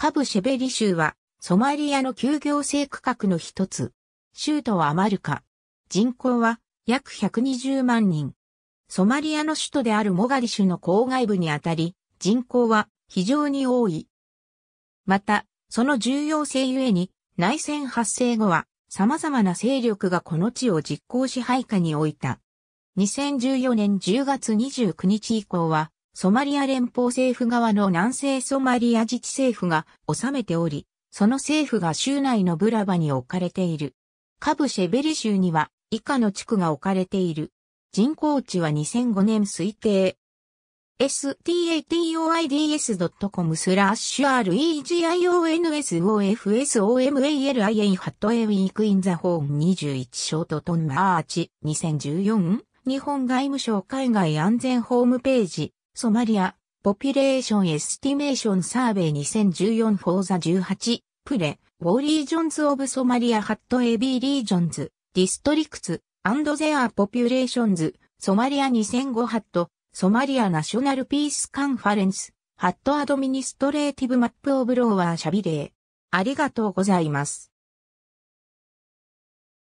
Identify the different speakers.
Speaker 1: カブシェベリ州は、ソマリアの休業制区画の一つ。州
Speaker 2: 都はアマルカ。人口は約120万人。ソマリアの首都であるモガリ州シュの郊外部にあたり、人口は非常に多い。また、その重要性ゆえに、内戦発生後は、様々な勢力がこの地を実行支配下に置いた。2014年10月29日以降は、ソマリア連邦政府側の南西ソマリア自治政府が治めており、その政府が州内のブラバに置かれている。カブシェベリ州には以下の地区が置かれている。人口値は2005年推定。statoids.com スラッシュ r e g i o n s o f s o m a l i a a ハットエウィークインザホーム21ショートトンマーチ2014日本外務省海外安全ホームページソマリア、ポピュレーションエスティメーションサーベイ2014フォーザ18、プレ、ウォーリージョンズオブソマリアハット AB リージョンズ、ディストリクツ、アンドゼアポピュレーションズ、ソマリア2005ハット、ソマリアナショナルピースカンファレンス、ハットアドミニストレーティブマップオブ
Speaker 1: ローワーシャビレー。ありがとうございます。